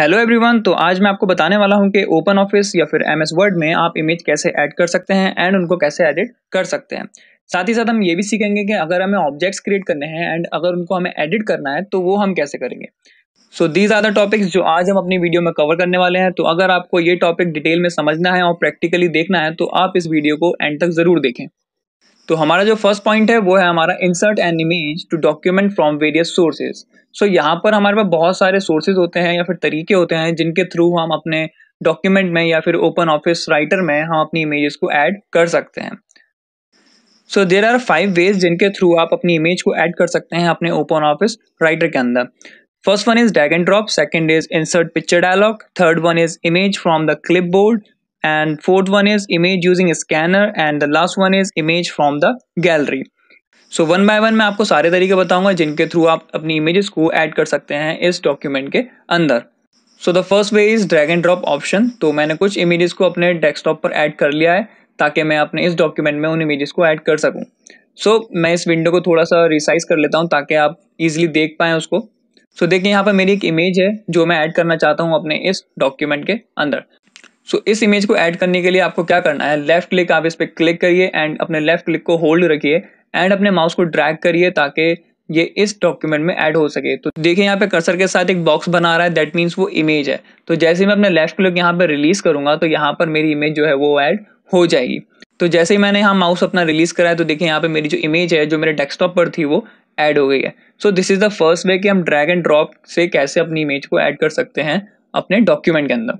hello everyone तो आज मैं आपको बताने वाला हूं कि ओपन ऑफिस या फिर एम एस वर्ड में आप इमेज कैसे ऐड कर सकते हैं एंड उनको कैसे एडिट कर सकते हैं साथ ही साथ हम ये भी सीखेंगे कि अगर हमें ऑब्जेक्ट्स क्रिएट करने हैं एंड अगर उनको हमें एडिट करना है तो वो हम कैसे करेंगे so these are the topics जो आज हम अपनी वीडियो में कवर करने वाले हैं तो अगर आपको ये टॉपिक डिटेल में समझना है और प्रैक्टिकली देखना है तो आप इस वीडियो को एंड तक ज़रूर देखें तो हमारा जो फर्स्ट पॉइंट है वो है हमारा insert an image to document from various sources so यहाँ पर हमारे पास बहुत सारे सोर्सेज होते हैं या फिर तरीके होते हैं जिनके थ्रू हम अपने डॉक्यूमेंट में या फिर ओपन ऑफिस राइटर में हम अपनी इमेजेस को ऐड कर सकते हैं so there are five ways जिनके थ्रू आप अपनी इमेज को ऐड कर सकते हैं अपने ओपन ऑफिस राइटर के अंदर first one is drag and drop second is insert picture dialogue third one is image from the clipboard and fourth one is image using scanner and the last one is image from the gallery so one by one मैं आपको सारे तरीके बताऊंगा जिनके through आप अपनी images को add कर सकते हैं इस डॉक्यूमेंट के अंदर so the first way is drag and drop option तो मैंने कुछ इमेजेस को अपने डेस्कटॉप पर ऐड कर लिया है ताकि मैं अपने इस डॉक्यूमेंट में उन इमेजेस को ऐड कर सकूं सो so, मैं इस विंडो को थोड़ा सा रिसाइज कर लेता हूं ताकि आप इजीली देख पाएँ उसको सो so, देखिए यहाँ पर मेरी एक इमेज है जो मैं ऐड करना चाहता हूँ अपने इस डॉक्यूमेंट के अंदर सो so, इस इमेज को ऐड करने के लिए आपको क्या करना है लेफ्ट क्लिक आप इस पर क्लिक करिए एंड अपने लेफ्ट क्लिक को होल्ड रखिए एंड अपने माउस को ड्रैग करिए ताकि ये इस डॉक्यूमेंट में ऐड हो सके तो देखिए यहाँ पे कर्सर के साथ एक बॉक्स बना रहा है दैट मीन्स वो इमेज है तो जैसे मैं अपने लेफ्ट क्लिक यहाँ पर रिलीज करूंगा तो यहाँ पर मेरी इमेज जो है वो ऐड हो जाएगी तो जैसे ही मैंने यहाँ माउस अपना रिलीज कराया तो देखिए यहाँ पे मेरी जो इमेज है जो मेरे डेस्कटॉप पर थी वो ऐड हो गई है so this is the first way कि हम ड्रैग एंड ड्रॉप से कैसे अपनी इमेज को ऐड कर सकते हैं अपने डॉक्यूमेंट के अंदर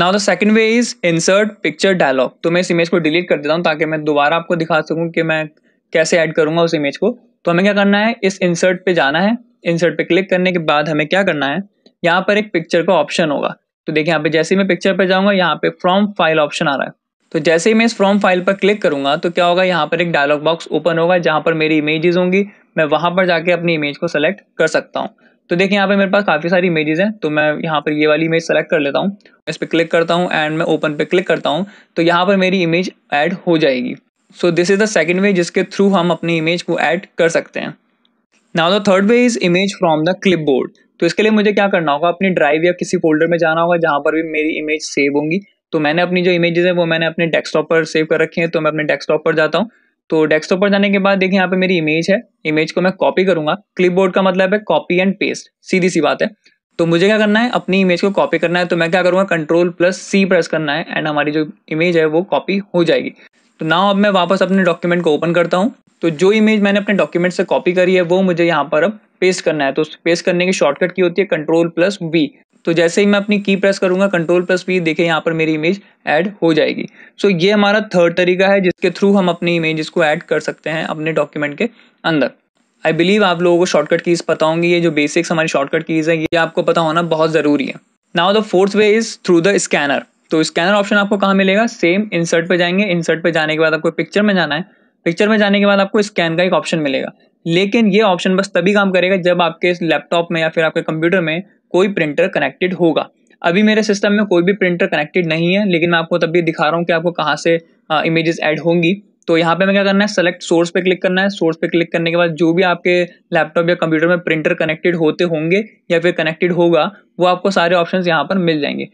now the second way is insert picture dialogue तो मैं इस इमेज को डिलीट कर देता हूँ ताकि मैं दोबारा आपको दिखा सकूँ कि मैं कैसे ऐड करूँगा उस इमेज को तो हमें क्या करना है इस इंसर्ट पे जाना है इंसर्ट पे क्लिक करने के बाद हमें क्या करना है यहाँ पर एक पिक्चर का ऑप्शन होगा तो देखिए यहाँ पे जैसे ही मैं पिक्चर पे जाऊँगा यहाँ पे फ्रॉम फाइल ऑप्शन आ रहा है तो जैसे ही मैं इस फ्रॉम फाइल पर क्लिक करूंगा तो क्या होगा यहाँ पर एक डायलॉग बॉक्स ओपन होगा जहाँ पर मेरी इमेजेस होंगी मैं वहाँ पर जाके अपनी इमेज को सेलेक्ट कर सकता हूँ तो देखिए यहाँ पे मेरे पास काफ़ी सारी इमेजेस हैं तो मैं यहाँ पर ये वाली इमेज सेलेक्ट कर लेता हूँ इस पर क्लिक करता हूँ एंड मैं ओपन पे क्लिक करता हूँ तो यहाँ पर मेरी इमेज ऐड हो जाएगी so this is the second way जिसके थ्रू हम अपनी इमेज को ऐड कर सकते हैं now the third way is image from the clipboard तो इसके लिए मुझे क्या करना होगा अपनी ड्राइव या किसी फोल्डर में जाना होगा जहाँ पर भी मेरी इमेज सेव होंगी तो मैंने अपनी जो इमेजेस है वो मैंने अपने डेस्कटॉप पर सेव कर रखी है तो मैं अपने डेस्कटॉप पर जाता हूँ तो डेस्कटॉप पर जाने के बाद देखिए यहाँ पे मेरी इमेज है इमेज को मैं कॉपी करूंगा क्लिपबोर्ड का मतलब है कॉपी एंड पेस्ट सीधी सी बात है तो मुझे क्या करना है अपनी इमेज को कॉपी करना है तो मैं क्या करूँगा कंट्रोल प्लस सी प्रेस करना है एंड हमारी जो इमेज है वो कॉपी हो जाएगी तो नाउ अब मैं वापस अपने डॉक्यूमेंट को ओपन करता हूँ तो जो इमेज मैंने अपने डॉक्यूमेंट से कॉपी करी है वो मुझे यहाँ पर अब पेस्ट करना है तो पेस्ट करने की शॉर्टकट की होती है कंट्रोल प्लस वी तो जैसे ही मैं अपनी की प्रेस करूंगा कंट्रोल प्लस वी देखे यहाँ पर मेरी इमेज ऐड हो जाएगी सो so, ये हमारा थर्ड तरीका है जिसके थ्रू हम अपनी इमेज को ऐड कर सकते हैं अपने डॉक्यूमेंट के अंदर आई बिलीव आप लोगों को शॉर्टकट कीज़ पता होंगी ये जो बेसिक्स हमारी शॉर्टकट कीज़ है ये आपको पता होना बहुत ज़रूरी है now the fourth way is through the scanner तो स्कैनर ऑप्शन आपको कहाँ मिलेगा सेम इंसर्ट पे जाएंगे इंसर्ट पे जाने के बाद आपको पिक्चर में जाना है पिक्चर में जाने के बाद आपको स्कैन का एक ऑप्शन मिलेगा लेकिन ये ऑप्शन बस तभी काम करेगा जब आपके लैपटॉप में या फिर आपके कंप्यूटर में कोई प्रिंटर कनेक्टेड होगा अभी मेरे सिस्टम में कोई भी प्रिंटर कनेक्टेड नहीं है लेकिन मैं आपको तब भी दिखा रहा हूँ कि आपको कहाँ से इमेजेस ऐड होंगी तो यहाँ पे मैं क्या करना है सेलेक्ट सोर्स पे क्लिक करना है सोर्स पे क्लिक करने के बाद जो भी आपके लैपटॉप या कंप्यूटर में प्रिंटर कनेक्टेड होते होंगे या फिर कनेक्टेड होगा वो आपको सारे ऑप्शंस यहाँ पर मिल जाएंगे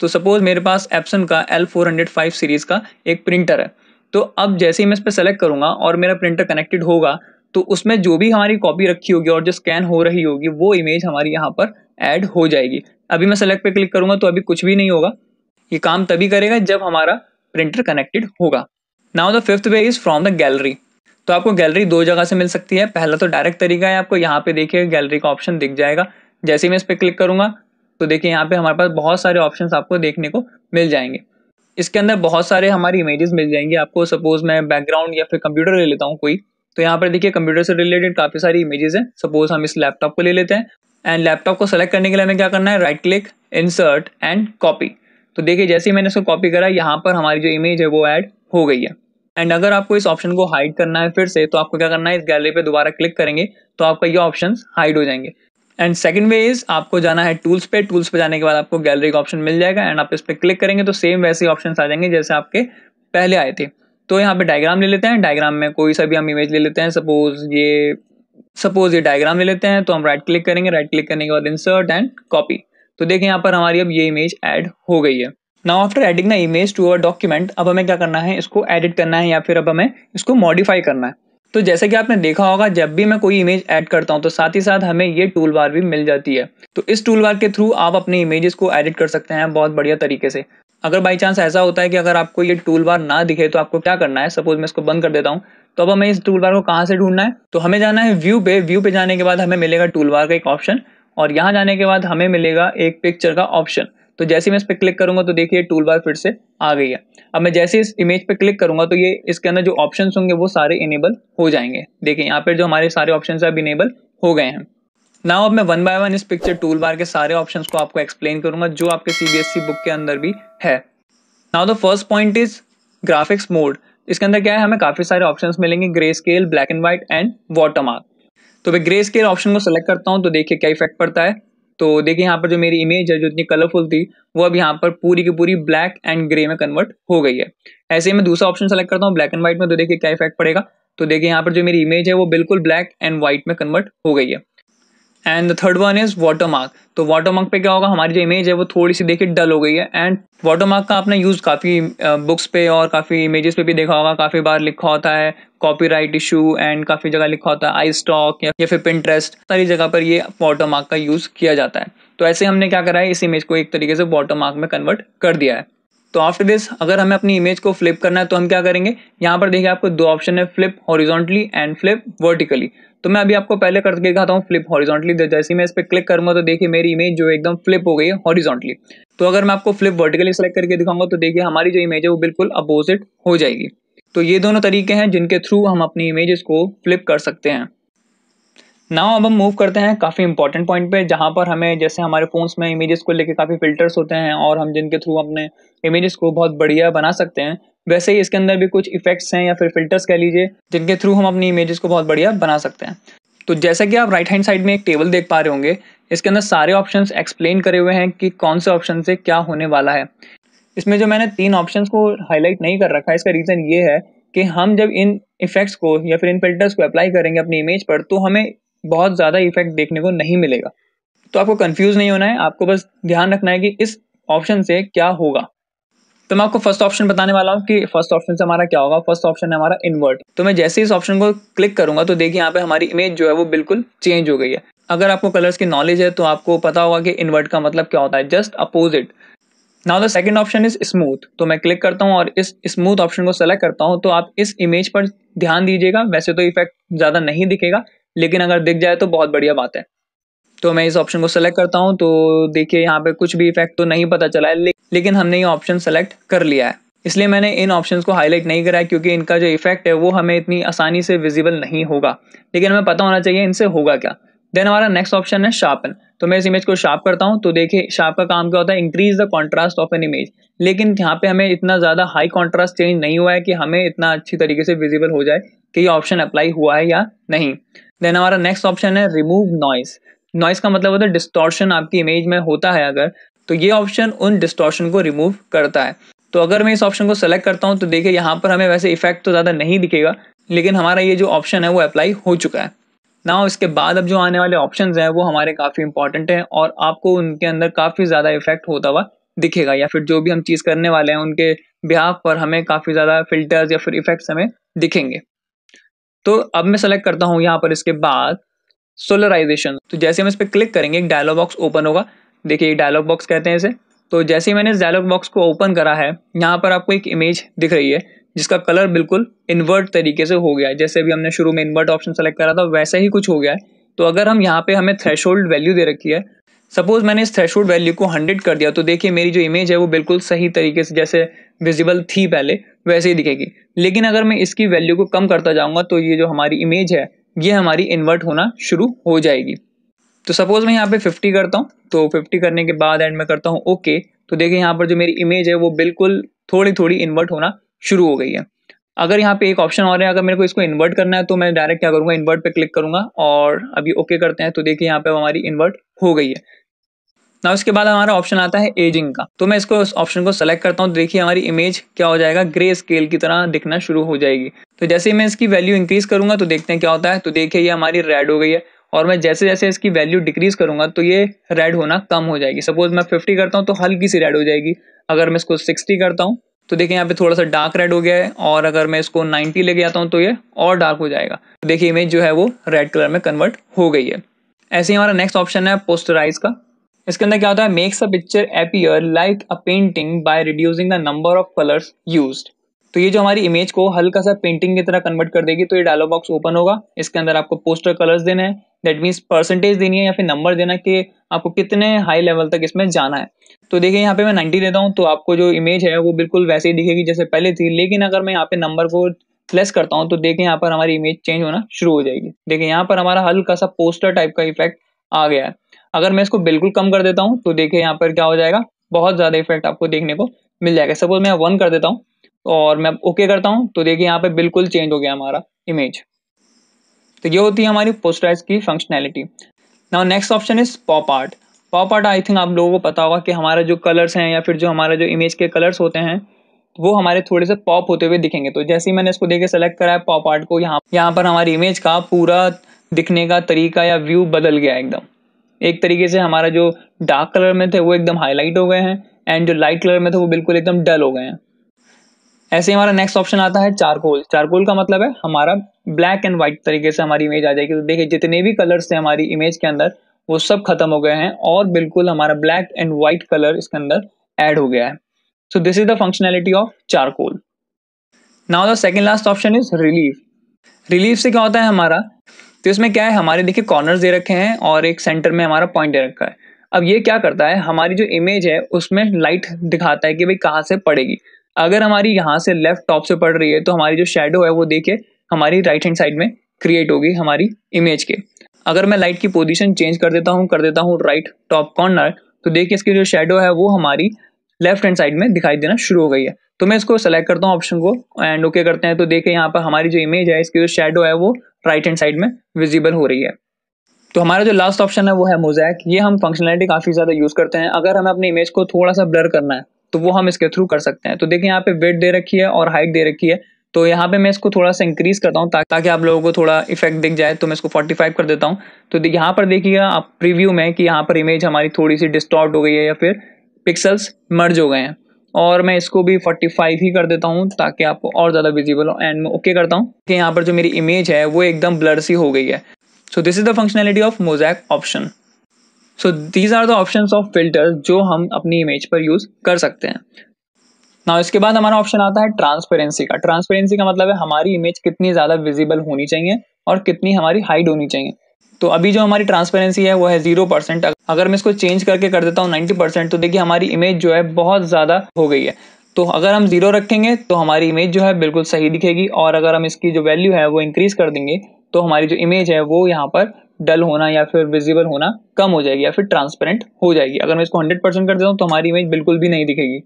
तो सपोज मेरे पास एप्सन का L four hundred five series का एक प्रिंटर है तो अब जैसे ही मैं इस पर सेलेक्ट करूँगा और मेरा प्रिंटर कनेक्टेड होगा तो उसमें जो भी हमारी कॉपी रखी होगी और जो स्कैन हो रही होगी वो इमेज हमारी यहाँ पर ऐड हो जाएगी अभी मैं सेलेक्ट पे क्लिक करूँगा तो अभी कुछ भी नहीं होगा ये काम तभी करेगा जब हमारा प्रिंटर कनेक्टेड होगा now the fifth way is from the gallery तो आपको गैलरी दो जगह से मिल सकती है पहला तो डायरेक्ट तरीका है आपको यहाँ पे देखिए गैलरी का ऑप्शन दिख जाएगा जैसे ही मैं इस पर क्लिक करूँगा तो देखिए यहाँ पे हमारे पास बहुत सारे ऑप्शन आपको देखने को मिल जाएंगे इसके अंदर बहुत सारे हमारी इमेजेस मिल जाएंगे आपको सपोज मैं बैकग्राउंड या फिर कंप्यूटर ले लेता हूँ कोई तो यहाँ पर देखिए कंप्यूटर से रिलेटेड काफी सारी इमेजेस हैं सपोज हम इस लैपटॉप को ले लेते हैं एंड लैपटॉप को सेलेक्ट करने के लिए हमें क्या करना है right click insert and copy तो देखिए जैसे ही मैंने इसको कॉपी करा यहाँ पर हमारी जो इमेज है वो ऐड हो गई है एंड अगर आपको इस ऑप्शन को हाइड करना है फिर से तो आपको क्या करना है इस गैलरी पे दोबारा क्लिक करेंगे तो आपका ये ऑप्शन हाइड हो जाएंगे एंड सेकंड वे इज आपको जाना है टूल्स पे टूल्स पे जाने के बाद आपको गैलरी का ऑप्शन मिल जाएगा एंड आप इस पर क्लिक करेंगे तो सेम वैसे ऑप्शन आ जाएंगे जैसे आपके पहले आए थे तो यहाँ पे डायग्राम ले लेते हैं डायग्राम में कोई सा भी हम इमेज ले लेते हैं सपोज ये सपोज ये डायग्राम ले लेते हैं तो हम राइट क्लिक करेंगे राइट क्लिक करने के बाद इंसर्ट एंड कॉपी तो देखें यहाँ पर हमारी अब ये इमेज ऐड हो गई है now after adding the image to our document अब हमें क्या करना है इसको एडिट करना है या फिर अब हमें इसको मॉडिफाई करना है तो जैसे कि आपने देखा होगा जब भी मैं कोई इमेज ऐड करता हूं तो साथ ही साथ हमें ये टूल बार भी मिल जाती है तो इस टूल बार के थ्रू आप अपने इमेजेस को एडिट कर सकते हैं बहुत बढ़िया तरीके से अगर बाई चांस ऐसा होता है कि अगर आपको ये टूल बार ना दिखे तो आपको क्या करना है सपोज मैं इसको बंद कर देता हूँ तो अब हमें इस टूल बार को कहाँ से ढूंढना है तो हमें जाना है व्यू पे व्यू पे जाने के बाद हमें मिलेगा टूल बार का एक ऑप्शन और यहाँ जाने के बाद हमें मिलेगा एक पिक्चर का ऑप्शन तो जैसे मैं इस पर क्लिक करूंगा तो देखिए टूल बार फिर से आ गई है अब मैं जैसे इस इमेज पे क्लिक करूंगा तो ये इसके अंदर जो ऑप्शन होंगे वो सारे इनेबल हो जाएंगे देखिए यहाँ पर जो हमारे सारे ऑप्शन है अब इनेबल हो गए हैं नाउ अब मैं वन बाय वन इस पिक्चर टूल बार के सारे ऑप्शंस को आपको एक्सप्लेन करूंगा जो आपके सीबीएसई बुक e के अंदर भी है now the first point is graphics mode इसके अंदर क्या है हमें काफ़ी सारे ऑप्शंस मिलेंगे greyscale black and white and watermark तो मैं ग्रे स्केल ऑप्शन को सिलेक्ट करता हूँ तो देखिए क्या इफेक्ट पड़ता है तो देखिए यहाँ पर जो मेरी इमेज है जो इतनी कलरफुल थी वो अब यहाँ पर पूरी की पूरी ब्लैक एंड ग्रे में कन्वर्ट हो गई है ऐसे ही मैं दूसरा ऑप्शन सेलेक्ट करता हूँ ब्लैक एंड व्हाइट में तो देखिए क्या इफेक्ट पड़ेगा तो देखिए यहाँ पर जो मेरी इमेज है वो बिल्कुल ब्लैक एंड व्हाइट में कन्वर्ट हो गई है and the third one is watermark तो वाटर मार्क पे क्या होगा हमारी जो इमेज है वो थोड़ी सी देखिए डल हो गई है एंड वाटर मार्क का आपने यूज़ काफ़ी बुक्स पे और काफ़ी इमेजेस पे भी देखा होगा काफ़ी बार लिखा होता है कॉपीराइट इशू एंड काफ़ी जगह लिखा होता है आई स्टॉक या, या फिर पिंट्रेस्ट सारी जगह पर ये वाटर मार्क का यूज़ किया जाता है तो ऐसे हमने क्या करा है इस इमेज को एक तरीके से वाटर मार्क में कन्वर्ट कर दिया है तो आफ्टर दिस अगर हमें अपनी इमेज को फ्लिप करना है तो हम क्या करेंगे यहाँ पर देखिए आपको दो ऑप्शन है flip horizontally and flip vertically तो मैं अभी आपको पहले करके दिखाता हूँ फ्लिप हॉरिजॉन्टली जैसे मैं इस पर क्लिक करूंगा तो देखिए मेरी इमेज जो एकदम फ्लिप हो गई है हॉरिजॉन्टली तो अगर मैं आपको फ्लिप वर्टिकली सेलेक्ट करके दिखाऊंगा तो देखिए हमारी जो इमेज है वो बिल्कुल अपोजिट हो जाएगी तो ये दोनों तरीके हैं जिनके थ्रू हम अपनी इमेजेस को फ्लिप कर सकते हैं नाउ अब हम मूव करते हैं काफ़ी इंपॉर्टेंट पॉइंट पे जहाँ पर हमें जैसे हमारे फोन्स में इमेजेस को लेके काफ़ी फिल्टर्स होते हैं और हम जिनके थ्रू अपने इमेजेस को बहुत बढ़िया बना सकते हैं वैसे ही इसके अंदर भी कुछ इफेक्ट्स हैं या फिर फिल्टर्स कह लीजिए जिनके थ्रू हम अपनी इमेजेस को बहुत बढ़िया बना सकते हैं तो जैसा कि आप राइट हैंड साइड में एक टेबल देख पा रहे होंगे इसके अंदर सारे ऑप्शन एक्सप्लेन करे हुए हैं कि कौन से ऑप्शन से क्या होने वाला है इसमें जो मैंने तीन ऑप्शन को हाईलाइट नहीं कर रखा है इसका रीज़न ये है कि हम जब इन इफेक्ट्स को या फिर इन फिल्टर्स को अप्लाई करेंगे अपनी इमेज पर तो हमें बहुत ज़्यादा इफेक्ट देखने को नहीं मिलेगा तो आपको कंफ्यूज नहीं होना है आपको बस ध्यान रखना है कि इस ऑप्शन से क्या होगा तो मैं आपको फर्स्ट ऑप्शन बताने वाला हूँ कि फर्स्ट ऑप्शन से हमारा क्या होगा फर्स्ट ऑप्शन है हमारा इन्वर्ट तो मैं जैसे इस ऑप्शन को क्लिक करूंगा तो देखिए यहाँ पे हमारी इमेज जो है वो बिल्कुल चेंज हो गई है अगर आपको कलर्स की नॉलेज है तो आपको पता होगा कि इन्वर्ट का मतलब क्या होता है just opposite now the second option is smooth तो मैं क्लिक करता हूँ और इस स्मूथ ऑप्शन को सेलेक्ट करता हूँ तो आप इस इमेज पर ध्यान दीजिएगा वैसे तो इफेक्ट ज़्यादा नहीं दिखेगा लेकिन अगर दिख जाए तो बहुत बढ़िया बात है तो मैं इस ऑप्शन को सेलेक्ट करता हूँ तो देखिए यहाँ पे कुछ भी इफेक्ट तो नहीं पता चला है ले, लेकिन हमने ये ऑप्शन सेलेक्ट कर लिया है इसलिए मैंने इन ऑप्शंस को हाईलाइट नहीं करा है क्योंकि इनका जो इफेक्ट है वो हमें इतनी आसानी से विजिबल नहीं होगा लेकिन हमें पता होना चाहिए इनसे होगा क्या देन हमारा नेक्स्ट ऑप्शन है शार्पन तो मैं इस इमेज को शार्प करता हूँ तो देखिए शार्प का काम क्या होता है increase the contrast of an image लेकिन यहाँ पे हमें इतना ज़्यादा हाई कॉन्ट्रास्ट चेंज नहीं हुआ है कि हमें इतना अच्छी तरीके से विजिबल हो जाए कि ये ऑप्शन अप्लाई हुआ है या नहीं देन हमारा नेक्स्ट ऑप्शन है रिमूव नॉइस नॉइस का मतलब होता है डिस्टॉर्शन आपकी इमेज में होता है अगर तो ये ऑप्शन उन डिस्टॉर्शन को रिमूव करता है तो अगर मैं इस ऑप्शन को सेलेक्ट करता हूँ तो देखिए यहाँ पर हमें वैसे इफेक्ट तो ज़्यादा नहीं दिखेगा लेकिन हमारा ये जो ऑप्शन है वो अप्लाई हो चुका है ना इसके बाद अब जो आने वाले ऑप्शन हैं वो हमारे काफ़ी इंपॉर्टेंट हैं और आपको उनके अंदर काफ़ी ज़्यादा इफेक्ट होता हुआ दिखेगा या फिर जो भी हम चीज़ करने वाले हैं उनके बिहाफ पर हमें काफ़ी ज़्यादा फिल्टर्स या फिर इफेक्ट्स हमें दिखेंगे तो अब मैं सेलेक्ट करता हूँ यहाँ पर इसके बाद सोलराइजेशन तो जैसे हम इस पर क्लिक करेंगे एक डायलॉग बॉक्स ओपन होगा देखिए डायलॉग बॉक्स कहते हैं इसे तो जैसे ही मैंने इस डायलॉग बॉक्स को ओपन करा है यहाँ पर आपको एक इमेज दिख रही है जिसका कलर बिल्कुल इन्वर्ट तरीके से हो गया है जैसे अभी हमने शुरू में इन्वर्ट ऑप्शन सेलेक्ट करा था वैसा ही कुछ हो गया है तो अगर हम यहाँ पे हमें थ्रेश वैल्यू दे रखी है सपोज मैंने इस थ्रेशोल्ड वैल्यू को 100 कर दिया तो देखिए मेरी जो इमेज है वो बिल्कुल सही तरीके से जैसे विजिबल थी पहले वैसे ही दिखेगी लेकिन अगर मैं इसकी वैल्यू को कम करता जाऊंगा तो ये जो हमारी इमेज है ये हमारी इन्वर्ट होना शुरू हो जाएगी तो सपोज मैं यहाँ पे 50 करता हूँ तो 50 करने के बाद एंड में करता हूँ ओके तो देखिए यहाँ पर जो मेरी इमेज है वो बिल्कुल थोड़ी थोड़ी इन्वर्ट होना शुरू हो गई है अगर यहाँ पे एक ऑप्शन और है अगर मेरे को इसको इन्वर्ट करना है तो मैं डायरेक्ट क्या करूँगा इन्वर्ट पे क्लिक करूंगा और अभी ओके करते हैं तो देखिए यहाँ पे हमारी इन्वर्ट हो गई है ना उसके बाद हमारा ऑप्शन आता है एजिंग का तो मैं इसको उस ऑप्शन को सेलेक्ट करता हूँ तो देखिए हमारी इमेज क्या हो जाएगा ग्रे स्केल की तरह दिखना शुरू हो जाएगी तो जैसे ही मैं इसकी वैल्यू इंक्रीज करूंगा तो देखते हैं क्या होता है तो देखिए ये हमारी रेड हो गई है और मैं जैसे जैसे इसकी वैल्यू डिक्रीज करूंगा तो ये रेड होना कम हो जाएगी सपोज मैं फिफ्टी करता हूँ तो हल्की सी रेड हो जाएगी अगर मैं इसको सिक्सटी करता हूँ तो देखिए यहाँ पे थोड़ा सा डार्क रेड हो गया है और अगर मैं इसको 90 लेके आता हूँ तो ये और डार्क हो जाएगा तो देखिए इमेज जो है वो रेड कलर में कन्वर्ट हो गई है ऐसे ही हमारा नेक्स्ट ऑप्शन है पोस्टराइज का इसके अंदर क्या होता है makes a picture appear like a painting by reducing the number of colours use तो ये जो हमारी इमेज को हल्का सा पेंटिंग की तरह कन्वर्ट कर देगी तो ये डायलॉग बॉक्स ओपन होगा इसके अंदर आपको पोस्टर कलर्स देना है दैट मीन्स परसेंटेज देनी है या फिर नंबर देना कि आपको कितने हाई लेवल तक इसमें जाना है तो देखिए यहाँ पे मैं नाइन्टी देता हूँ तो आपको जो इमेज है वो बिल्कुल वैसे ही दिखेगी जैसे पहले थी लेकिन अगर मैं यहाँ पे नंबर को लेस करता हूँ तो देखें यहाँ पर हमारी इमेज चेंज होना शुरू हो जाएगी देखिए यहाँ पर हमारा हल्का सा पोस्टर टाइप का इफेक्ट आ गया है अगर मैं इसको बिल्कुल कम कर देता हूँ तो देखिए यहाँ पर क्या हो जाएगा बहुत ज़्यादा इफेक्ट आपको देखने को मिल जाएगा सपोज मैं वन कर देता हूँ और मैं ओके करता हूँ तो देखिए यहाँ पर बिल्कुल चेंज हो गया हमारा इमेज तो ये होती है हमारी पोस्टराइज की functionality now next option is pop art pop art I think आप लोगों को पता होगा कि हमारा जो कलर्स हैं या फिर जो हमारा जो इमेज के कलर्स होते हैं वो हमारे थोड़े से पॉप होते हुए दिखेंगे तो जैसे ही मैंने इसको देखे सेलेक्ट करा है पॉप आर्ट को यहाँ यहाँ पर हमारी इमेज का पूरा दिखने का तरीका या व्यू बदल गया एकदम एक तरीके से हमारा जो डार्क कलर में थे वो एकदम हाईलाइट हो गए हैं एंड जो लाइट कलर में थे वो बिल्कुल एकदम डल हो गए हैं ऐसे ही हमारा नेक्स्ट ऑप्शन आता है चारकोल चारकोल का मतलब है हमारा ब्लैक एंड व्हाइट तरीके से हमारी इमेज आ जाएगी तो देखिए जितने भी कलर्स थे हमारी इमेज के अंदर वो सब खत्म हो गए हैं और बिल्कुल हमारा ब्लैक एंड व्हाइट कलर इसके अंदर ऐड हो गया है so this is the functionality of charcoal now the second last option is relief relief से क्या होता है हमारा तो इसमें क्या है हमारे देखिए कॉर्नर्स दे रखे हैं और एक सेंटर में हमारा पॉइंट दे रखा है अब ये क्या करता है हमारी जो इमेज है उसमें लाइट दिखाता है कि भाई कहाँ से पड़ेगी अगर हमारी यहाँ से लेफ्ट टॉप से पड़ रही है तो हमारी जो शेडो है वो देखे हमारी राइट हैंड साइड में क्रिएट होगी हमारी इमेज के अगर मैं लाइट की पोजीशन चेंज कर देता हूँ कर देता हूँ राइट टॉप कॉर्नर तो देखिए इसकी जो शेडो है वो हमारी लेफ्ट हैंड साइड में दिखाई देना शुरू हो गई है तो मैं इसको सेलेक्ट करता हूँ ऑप्शन को एंड ओके करते हैं तो देखिए यहाँ पर हमारी जो इमेज है इसकी जो शेडो है वो राइट हैंड साइड में विजिबल हो रही है तो हमारा जो लास्ट ऑप्शन है वो है मोजैक ये हम फंक्शनलिटी काफ़ी ज़्यादा यूज़ करते हैं अगर हमें अपनी इमेज को थोड़ा सा ब्लर करना है तो वो हम इसके थ्रू कर सकते हैं तो देखिए यहाँ पे वेट दे रखी है और हाइट दे रखी है तो यहाँ पे मैं इसको थोड़ा सा इंक्रीज करता हूँ ताकि आप लोगों को थोड़ा इफेक्ट दिख जाए तो मैं इसको 45 कर देता हूँ तो यहाँ पर देखिएगा आप प्रीव्यू में कि यहाँ पर इमेज हमारी थोड़ी सी डिस्टॉर्ट हो गई है या फिर पिक्सल्स मर्ज हो गए हैं और मैं इसको भी 45 ही कर देता हूँ ताकि आपको और ज़्यादा विजिबल हो एंड मैं ओके करता हूँ कि यहाँ पर जो मेरी इमेज है वो एकदम ब्लर सी हो गई है so this is the functionality of mosaic option so these are the option of filter जो हम अपनी इमेज पर यूज़ कर सकते हैं ना इसके बाद हमारा ऑप्शन आता है ट्रांसपेरेंसी का ट्रांसपेरेंसी का मतलब है हमारी इमेज कितनी ज़्यादा विजिबल होनी चाहिए और कितनी हमारी हाइड होनी चाहिए तो अभी जो हमारी ट्रांसपेरेंसी है वो है जीरो परसेंट अगर मैं इसको चेंज करके कर देता हूँ नाइन्टी परसेंट तो देखिए हमारी इमेज जो है बहुत ज़्यादा हो गई है तो अगर हम जीरो रखेंगे तो हमारी इमेज जो है बिल्कुल सही दिखेगी और अगर हम इसकी जो वैल्यू है वो इंक्रीज कर देंगे तो हमारी जो इमेज है वो यहाँ पर डल होना या फिर विजिबल होना कम हो जाएगी या फिर ट्रांसपेरेंट हो जाएगी अगर मैं इसको हंड्रेड परसेंट कर देता हूँ तो हमारी इमेज बिल्कुल भी नहीं दिखेगी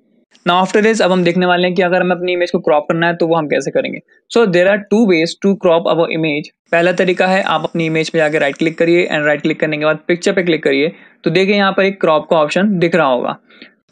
ना आफ्टर दिस अब हम देखने वाले हैं कि अगर हमें अपनी इमेज को क्रॉप करना है तो वो हम कैसे करेंगे so there are two ways to crop our image पहला तरीका है आप अपनी इमेज पे जाकर राइट क्लिक करिए एंड राइट क्लिक करने के बाद पिक्चर पे क्लिक करिए तो देखिए यहाँ पर एक क्रॉप का ऑप्शन दिख रहा होगा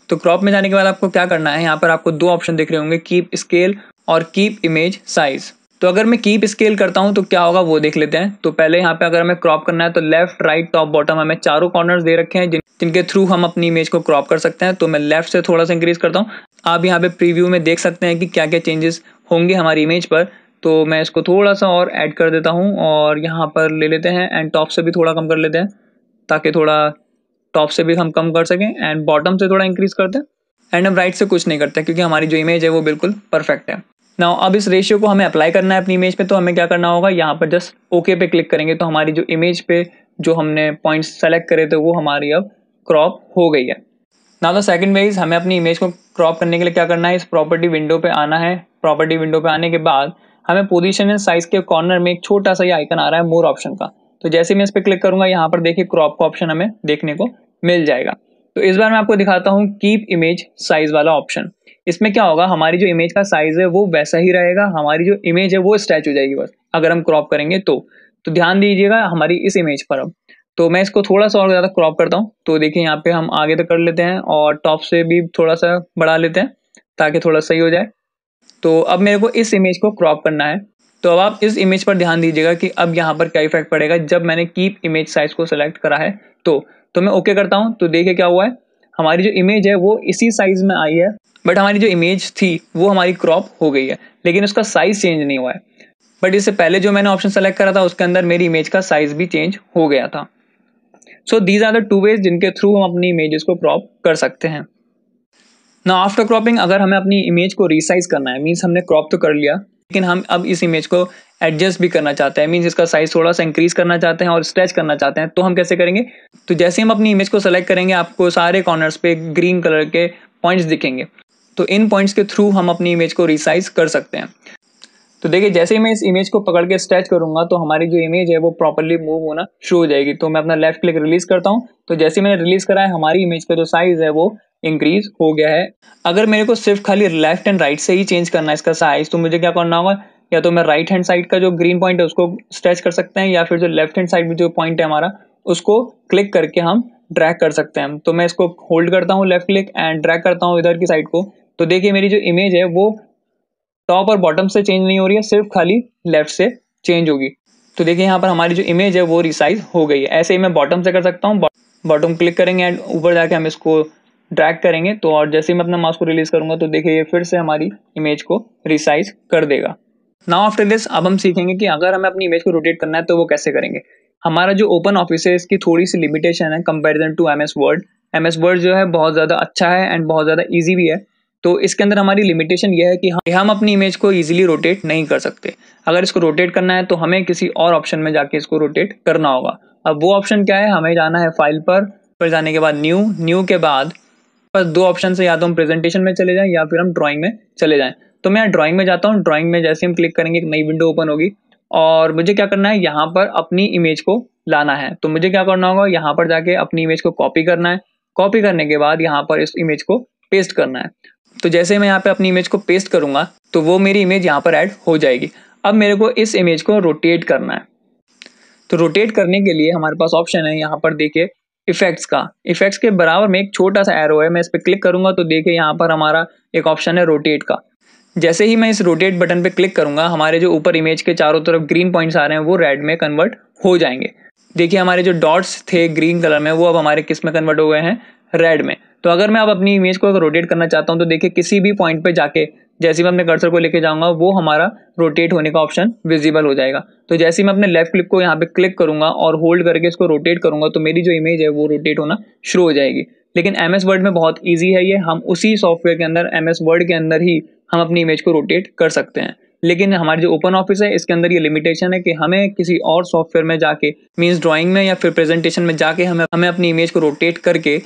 तो क्रॉप में जाने के बाद आपको क्या करना है यहाँ पर आपको दो ऑप्शन दिख रहे होंगे कीप स्केल और कीप इमेज साइज़ तो अगर मैं कीप स्केल करता हूँ तो क्या होगा वो देख लेते हैं तो पहले यहाँ पे अगर हमें क्रॉप करना है तो लेफ्ट राइट टॉप बॉटम हमें चारों कॉर्नर्स दे रखे हैं जिन जिनके थ्रू हम अपनी इमेज को क्रॉप कर सकते हैं तो मैं लेफ्ट से थोड़ा सा इंक्रीज करता हूँ आप यहाँ पे प्रीव्यू में देख सकते हैं कि क्या क्या चेंजेस होंगे हमारी इमेज पर तो मैं इसको थोड़ा सा और ऐड कर देता हूँ और यहाँ पर ले लेते हैं एंड टॉप से भी थोड़ा कम कर लेते हैं ताकि थोड़ा टॉप से भी हम कम कर सकें एंड बॉटम से थोड़ा इंक्रीज़ करते हैं एंड हम राइट से कुछ नहीं करते क्योंकि हमारी जो इमेज है वो बिल्कुल परफेक्ट है ना अब इस रेशियो को हमें अप्लाई करना है अपनी इमेज पे तो हमें क्या करना होगा यहाँ पर जस्ट ओके पे क्लिक करेंगे तो हमारी जो इमेज पे जो हमने पॉइंट्स सेलेक्ट करे थे वो हमारी अब क्रॉप हो गई है ना तो सेकंड वेज हमें अपनी इमेज को क्रॉप करने के लिए क्या करना है इस प्रॉपर्टी विंडो पे आना है प्रॉपर्टी विंडो पे आने के बाद हमें पोजिशन एंड साइज के कॉर्नर में एक छोटा सा ये आइकन आ रहा है मोर ऑप्शन का तो जैसे मैं इस पर क्लिक करूंगा यहाँ पर देखिए क्रॉप का ऑप्शन हमें देखने को मिल जाएगा तो इस बार मैं आपको दिखाता हूँ कीप इमेज साइज वाला ऑप्शन इसमें क्या होगा हमारी जो इमेज का साइज है वो वैसा ही रहेगा हमारी जो इमेज है वो स्ट्रेच हो जाएगी बस अगर हम क्रॉप करेंगे तो तो ध्यान दीजिएगा हमारी इस इमेज पर अब तो मैं इसको थोड़ा सा और ज़्यादा क्रॉप करता हूँ तो देखिए यहाँ पे हम आगे तक तो कर लेते हैं और टॉप से भी थोड़ा सा बढ़ा लेते हैं ताकि थोड़ा सही हो जाए तो अब मेरे को इस इमेज को क्रॉप करना है तो अब आप इस इमेज पर ध्यान दीजिएगा कि अब यहाँ पर क्या इफेक्ट पड़ेगा जब मैंने कीप इमेज साइज को सिलेक्ट करा है तो तो मैं ओके करता हूँ तो देखिए क्या हुआ है हमारी जो इमेज है वो इसी साइज में आई है बट हमारी जो इमेज थी वो हमारी क्रॉप हो गई है लेकिन उसका साइज चेंज नहीं हुआ है बट इससे पहले जो मैंने ऑप्शन सेलेक्ट करा था उसके अंदर मेरी इमेज का साइज भी चेंज हो गया था so these are the two ways जिनके थ्रू हम अपनी इमेजेस को क्रॉप कर सकते हैं ना आफ्टर क्रॉपिंग अगर हमें अपनी इमेज को रिसाइज करना है मीन्स हमने क्रॉप तो कर लिया लेकिन हम अब इस इमेज को एडजस्ट भी करना चाहते हैं मीन्स इसका साइज थोड़ा सा इंक्रीज करना चाहते हैं और स्ट्रेच करना चाहते हैं तो हम कैसे करेंगे तो जैसे हम अपनी इमेज को सेलेक्ट करेंगे आपको सारे कॉर्नर्स पे ग्रीन कलर के पॉइंट्स दिखेंगे तो इन पॉइंट्स के थ्रू हम अपनी इमेज को रिसाइज कर सकते हैं तो देखिए जैसे ही मैं इस इमेज को पकड़ के स्ट्रेच करूंगा तो हमारी जो इमेज है वो प्रॉपरली मूव होना शुरू हो जाएगी तो मैं अपना लेफ्ट क्लिक रिलीज करता हूँ तो जैसे मैंने रिलीज करा है हमारी इमेज का जो साइज है वो इंक्रीज हो गया है अगर मेरे को सिर्फ खाली लेफ्ट एंड राइट से ही चेंज करना है इसका साइज तो मुझे क्या करना होगा या तो मैं राइट हैंड साइड का जो ग्रीन पॉइंट है उसको स्ट्रेच कर सकते हैं या फिर जो लेफ्ट हैंड साइड में जो पॉइंट है हमारा उसको क्लिक करके हम ड्रैग कर सकते हैं तो मैं इसको होल्ड करता हूँ लेफ्ट क्लिक एंड ड्रैग करता हूँ इधर की साइड को तो देखिए मेरी जो इमेज है वो टॉप और बॉटम से चेंज नहीं हो रही है सिर्फ खाली लेफ्ट से चेंज होगी तो देखिए यहाँ पर हमारी जो इमेज है वो रिसाइज हो गई है ऐसे ही मैं बॉटम से कर सकता हूँ बॉटम क्लिक करेंगे एंड ऊपर जाके हम इसको ड्रैग करेंगे तो और जैसे ही मैं अपना माउस को रिलीज करूंगा तो देखिए ये फिर से हमारी इमेज को रिसाइज कर देगा नाउ आफ्टर दिस अब हम सीखेंगे कि अगर हमें अपनी इमेज को रोटेट करना है तो वो कैसे करेंगे हमारा जो ओपन ऑफिस है इसकी थोड़ी सी लिमिटेशन है comparison to M S Word M S Word जो है बहुत ज़्यादा अच्छा है एंड बहुत ज़्यादा ईजी भी है तो इसके अंदर हमारी लिमिटेशन यह है कि हम अपनी इमेज को ईजिली रोटेट नहीं कर सकते अगर इसको रोटेट करना है तो हमें किसी और ऑप्शन में जाके इसको रोटेट करना होगा अब वो ऑप्शन क्या है हमें जाना है फाइल पर फिर जाने के बाद न्यू न्यू के बाद बस दो ऑप्शन से या तो हम प्रेजेंटेशन में चले जाएं या फिर हम ड्राइंग में चले जाएं तो मैं ड्राइंग में जाता हूँ ड्राइंग में जैसे हम क्लिक करेंगे एक नई विंडो ओपन होगी और मुझे क्या करना है यहाँ पर अपनी इमेज को लाना है तो मुझे क्या करना होगा यहाँ पर जाके अपनी इमेज को कॉपी करना है कॉपी करने के बाद यहाँ पर इस इमेज को पेस्ट करना है तो जैसे मैं यहाँ पे अपनी इमेज को पेस्ट करूंगा तो वो मेरी इमेज यहाँ पर ऐड हो जाएगी अब मेरे को इस इमेज को रोटेट करना है तो रोटेट करने के लिए हमारे पास ऑप्शन है यहाँ पर देखिए इफेक्ट्स का इफेक्ट्स के बराबर में एक छोटा सा एरो है मैं इस पर क्लिक करूंगा तो देखिए यहाँ पर हमारा एक ऑप्शन है रोटेट का जैसे ही मैं इस रोटेट बटन पर क्लिक करूंगा हमारे जो ऊपर इमेज के चारों तरफ ग्रीन पॉइंट्स आ रहे हैं वो रेड में कन्वर्ट हो जाएंगे देखिए हमारे जो डॉट्स थे ग्रीन कलर में वो अब हमारे किस में कन्वर्ट हो गए हैं रेड में तो अगर मैं अब अपनी इमेज को रोटेट करना चाहता हूँ तो देखिए किसी भी पॉइंट पे जाके जैसे मैं अपने कर्सर को लेके जाऊंगा वो हमारा रोटेट होने का ऑप्शन विजिबल हो जाएगा तो जैसे ही मैं अपने लेफ्ट क्लिक को यहाँ पे क्लिक करूंगा और होल्ड करके इसको रोटेट करूंगा तो मेरी जो इमेज है वो रोटेट होना शुरू हो जाएगी लेकिन एम एस वर्ड में बहुत ईजी है ये हम उसी सॉफ्टवेयर के अंदर एम एस वर्ड के अंदर ही हम अपनी इमेज को रोटेट कर सकते हैं लेकिन हमारे जो ओपन ऑफिस है इसके अंदर ये लिमिटेशन है कि हमें किसी और सॉफ्टवेयर में जाके मीन्स ड्राइंग में या फिर प्रेजेंटेशन में जाके हमें हमें अपनी इमेज को रोटेट करके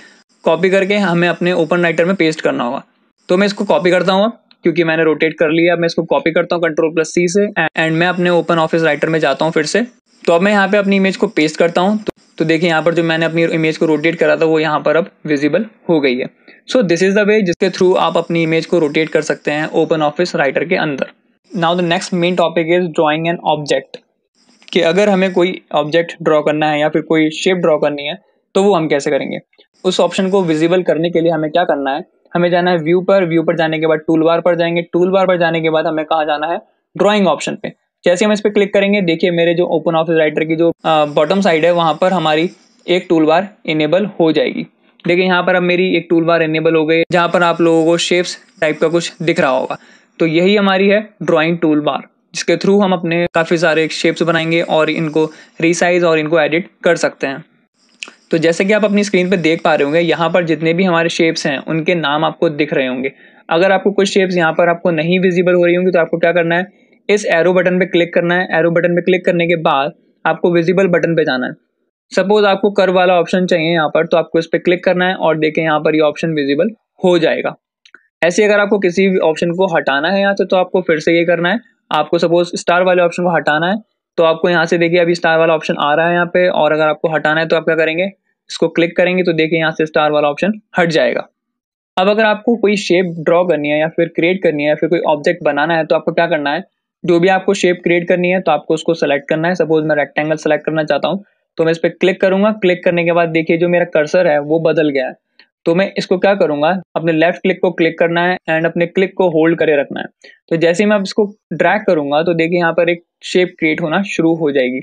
कॉपी करके हमें अपने ओपन राइटर में पेस्ट करना होगा तो मैं इसको कॉपी करता हूँ क्योंकि मैंने रोटेट कर लिया अब मैं इसको कॉपी करता हूँ कंट्रोल प्लस सी से एंड मैं अपने ओपन ऑफिस राइटर में जाता हूँ फिर से तो अब मैं यहाँ पे अपनी इमेज को पेस्ट करता हूँ तो, तो देखिए यहाँ पर जो मैंने अपनी इमेज को रोटेट करा था वो यहाँ पर अब विजिबल हो गई है so this is the way जिसके थ्रू आप अपनी इमेज को रोटेट कर सकते हैं ओपन ऑफिस राइटर के अंदर now the next main topic is drawing an object कि अगर हमें कोई ऑब्जेक्ट ड्रॉ करना है या फिर कोई शेप ड्रॉ करनी है तो वो हम कैसे करेंगे उस ऑप्शन को विजिबल करने के लिए हमें क्या करना है हमें जाना है व्यू पर व्यू पर जाने के बाद टूल बार पर जाएंगे टूल बार पर जाने के बाद हमें कहा जाना है ड्रॉइंग ऑप्शन पे जैसे हम इस पर क्लिक करेंगे देखिए मेरे जो ओपन ऑफिस राइटर की जो बॉटम साइड है वहाँ पर हमारी एक टूल बार इनेबल हो जाएगी देखिए यहाँ पर अब मेरी एक टूल बार इनेबल हो गई जहाँ पर आप लोगों को शेप्स टाइप का कुछ दिख रहा होगा तो यही हमारी है ड्राइंग टूल बार जिसके थ्रू हम अपने काफ़ी सारे शेप्स बनाएंगे और इनको रिसाइज और इनको एडिट कर सकते हैं तो जैसे कि आप अपनी स्क्रीन पर देख पा रहे होंगे यहाँ पर जितने भी हमारे शेप्स हैं उनके नाम आपको दिख रहे होंगे अगर आपको कुछ शेप्स यहाँ पर आपको नहीं विजिबल हो रही होंगी तो आपको क्या करना है इस एरो बटन पे क्लिक करना है एरो बटन पे क्लिक करने के बाद आपको विजिबल बटन पे जाना है सपोज आपको कर वाला ऑप्शन चाहिए यहाँ पर तो आपको इस पर क्लिक करना है और देखें यहाँ पर ये यह ऑप्शन विजिबल हो जाएगा ऐसे अगर आपको किसी भी ऑप्शन को हटाना है यहाँ से तो आपको फिर से ये करना है आपको सपोज स्टार वाले ऑप्शन को हटाना है तो आपको यहाँ से देखिए अभी स्टार वाला ऑप्शन आ रहा है यहाँ पे और अगर आपको हटाना है तो आप क्या करेंगे इसको क्लिक करेंगे तो देखिए यहाँ से स्टार वाला ऑप्शन हट जाएगा अब अगर आपको कोई शेप ड्रॉ करनी है या फिर क्रिएट करनी है या फिर कोई ऑब्जेक्ट बनाना है तो आपको क्या करना है जो भी आपको शेप क्रिएट करनी है तो आपको उसको सेलेक्ट करना है सपोज मैं रेक्टेंगल सेलेक्ट करना चाहता हूँ तो मैं इस पर क्लिक करूंगा क्लिक करने के बाद देखिए जो मेरा कर्सर है वो बदल गया है तो मैं इसको क्या करूंगा अपने लेफ्ट क्लिक को क्लिक करना है एंड अपने क्लिक को होल्ड करे रखना है तो जैसे ही मैं इसको ड्रैग करूंगा तो देखिए यहाँ पर एक शेप क्रिएट होना शुरू हो जाएगी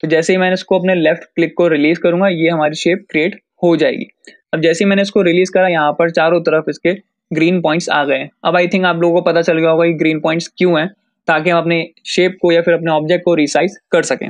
तो जैसे ही मैंने इसको अपने लेफ्ट क्लिक को रिलीज करूंगा ये हमारी शेप क्रिएट हो जाएगी अब जैसे ही मैंने इसको रिलीज करा यहाँ पर चारों तरफ इसके ग्रीन पॉइंट्स आ गए अब आई थिंक आप लोगों को पता चल गया होगा कि ग्रीन पॉइंट्स क्यों हैं ताकि हम अपने शेप को या फिर अपने ऑब्जेक्ट को रिसाइज कर सकें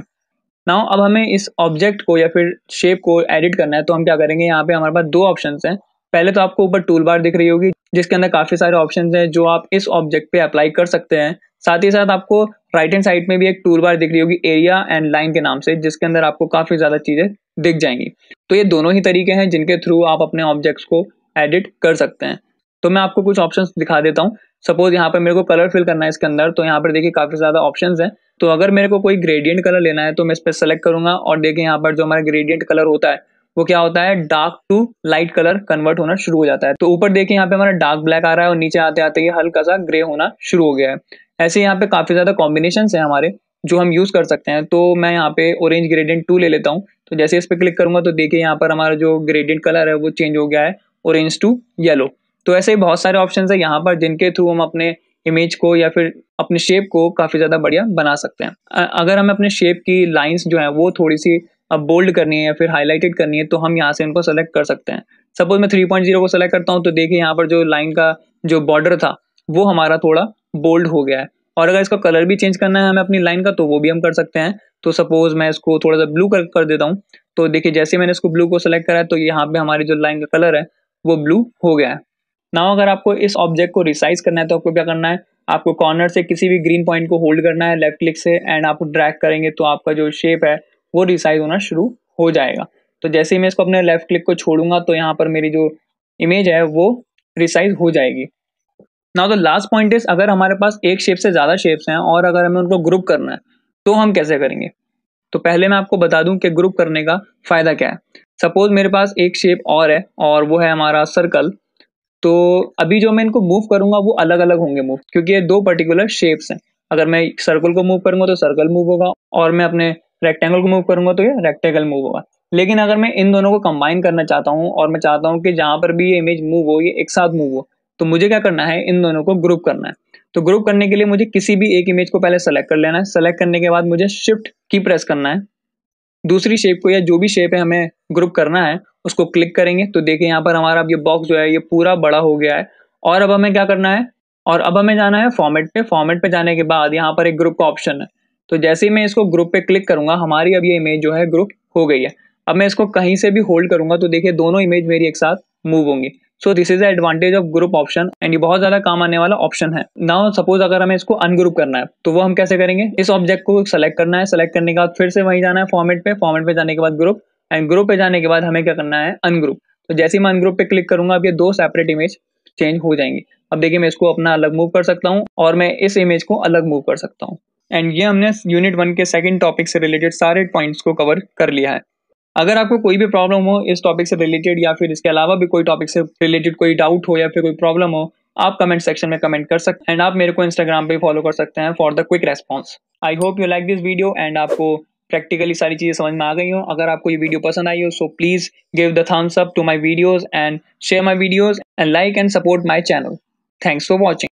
नाउ अब हमें इस ऑब्जेक्ट को या फिर शेप को एडिट करना है तो हम क्या करेंगे यहाँ पे हमारे पास दो ऑप्शन हैं पहले तो आपको ऊपर टूल बार दिख रही होगी जिसके अंदर काफ़ी सारे ऑप्शन हैं जो आप इस ऑब्जेक्ट पे अप्लाई कर सकते हैं साथ ही साथ आपको राइट हैंड साइड में भी एक टूल बार दिख रही होगी एरिया एंड लाइन के नाम से जिसके अंदर आपको काफ़ी ज़्यादा चीज़ें दिख जाएंगी तो ये दोनों ही तरीके हैं जिनके थ्रू आप अपने ऑब्जेक्ट्स को एडिट कर सकते हैं तो मैं आपको कुछ ऑप्शन दिखा देता हूँ सपोज यहाँ पर मेरे को कलर फिल करना है इसके अंदर तो यहाँ पर देखिए काफ़ी ज़्यादा ऑप्शन है तो अगर मेरे को कोई ग्रेडियंट कलर लेना है तो मैं इस पर सेलेक्ट करूंगा और देखिए यहाँ पर जो हमारा ग्रेडियंट कलर होता है वो क्या होता है dark to light colour convert होना शुरू हो जाता है तो ऊपर देखिए यहाँ पे हमारा डार्क ब्लैक आ रहा है और नीचे आते आते ये हल्का सा ग्रे होना शुरू हो गया है ऐसे यहाँ पे काफी ज्यादा कॉम्बिनेशन है हमारे जो हम यूज कर सकते हैं तो मैं यहाँ पे ऑरेंज ग्रेडियंट टू ले लेता हूँ तो जैसे इस पर क्लिक करूंगा तो देखिए यहाँ पर हमारा जो ग्रेडियंट कलर है वो चेंज हो गया है ऑरेंज टू येलो तो ऐसे ही बहुत सारे ऑप्शन है यहाँ पर जिनके थ्रू हम अपने इमेज को या फिर अपने शेप को काफ़ी ज़्यादा बढ़िया बना सकते हैं अगर हमें अपने शेप की लाइन्स जो हैं वो थोड़ी सी अब बोल्ड करनी है या फिर हाईलाइटेड करनी है तो हम यहाँ से उनको सेलेक्ट कर सकते हैं सपोज मैं थ्री पॉइंट जीरो को सेलेक्ट करता हूँ तो देखिए यहाँ पर जो लाइन का जो बॉर्डर था वो हमारा थोड़ा बोल्ड हो गया है और अगर इसका कलर भी चेंज करना है हमें अपनी लाइन का तो वो भी हम कर सकते हैं तो सपोज मैं इसको थोड़ा सा ब्लू कर कर देता हूँ तो देखिए जैसे मैंने इसको ब्लू को सेलेक्ट करा है तो यहाँ पे हमारी जो लाइन का कलर है वो ब्लू हो गया है ना अगर आपको इस ऑब्जेक्ट को रिसाइज करना है तो आपको क्या करना है आपको कॉर्नर से किसी भी ग्रीन पॉइंट को होल्ड करना है लेफ्ट क्लिक से एंड आप ड्रैग करेंगे तो आपका जो शेप है वो रिसाइज होना शुरू हो जाएगा तो जैसे ही मैं इसको अपने लेफ्ट क्लिक को छोड़ूंगा तो यहाँ पर मेरी जो इमेज है वो रिसाइज हो जाएगी ना तो लास्ट पॉइंट इज अगर हमारे पास एक शेप से ज़्यादा शेप्स हैं और अगर हमें उनको ग्रुप करना है तो हम कैसे करेंगे तो पहले मैं आपको बता दूं कि ग्रुप करने का फ़ायदा क्या है सपोज मेरे पास एक शेप और है और वो है हमारा सर्कल तो अभी जो मैं इनको मूव करूंगा वो अलग अलग होंगे मूव क्योंकि ये दो पर्टिकुलर शेप्स हैं अगर मैं सर्कल को मूव करूंगा तो सर्कल मूव होगा और मैं अपने रेक्टेंगल को मूव करूंगा तो ये रेक्टेंगल मूव होगा लेकिन अगर मैं इन दोनों को कंबाइन करना चाहता हूँ और मैं चाहता हूँ कि जहां पर भी ये इमेज मूव हो ये एक साथ मूव हो तो मुझे क्या करना है इन दोनों को ग्रुप करना है तो ग्रुप करने के लिए मुझे किसी भी एक इमेज को पहले सेलेक्ट कर लेना है सेलेक्ट करने के बाद मुझे शिफ्ट की प्रेस करना है दूसरी शेप को या जो भी शेप है हमें ग्रुप करना है उसको क्लिक करेंगे तो देखिए यहाँ पर हमारा अब ये बॉक्स जो है ये पूरा बड़ा हो गया है और अब हमें क्या करना है और अब हमें जाना है फॉर्मेट पे फॉर्मेट पे जाने के बाद यहाँ पर एक ग्रुप का ऑप्शन है तो जैसे ही मैं इसको ग्रुप पे क्लिक करूंगा हमारी अब ये इमेज जो है ग्रुप हो गई है अब मैं इसको कहीं से भी होल्ड करूंगा तो देखिए दोनों इमेज मेरी एक साथ मूव होंगी so this is advantage of group option and ये बहुत ज्यादा काम आने वाला ऑप्शन है नाउ सपोज अगर हमें इसको अनग्रुप करना है तो वो हम कैसे करेंगे इस ऑब्जेक्ट को सेलेक्ट करना है सेलेक्ट करने के बाद फिर से वहीं जाना है फॉर्मेट पे फॉर्मेट पे जाने के बाद ग्रुप एंड ग्रुप पे जाने के बाद हमें क्या करना है अनग्रुप तो जैसे ही मैं अनग्रुप पे क्लिक करूंगा अब ये दो सेपरेट इमेज चेंज हो जाएंगे अब देखिए मैं इसको अपना अलग मूव कर सकता हूँ और मैं इस इमेज को अलग मूव कर सकता हूँ एंड ये हमने यूनिट वन के सेकेंड टॉपिक से रिलेटेड सारे पॉइंट्स को कवर कर लिया है अगर आपको कोई भी प्रॉब्लम हो इस टॉपिक से रिलेटेड या फिर इसके अलावा भी कोई टॉपिक से रिलेटेड कोई डाउट हो या फिर कोई प्रॉब्लम हो आप कमेंट सेक्शन में कमेंट कर सकते हैं एंड आप मेरे को इंस्टाग्राम पर फॉलो कर सकते हैं for the quick response I hope you like this video and आपको प्रैक्टिकली सारी चीज़ें समझ में आ गई हो अगर आपको ये वीडियो पसंद आई हो so please give the thumbs up to my videos and share my videos and like and support my channel thanks for watching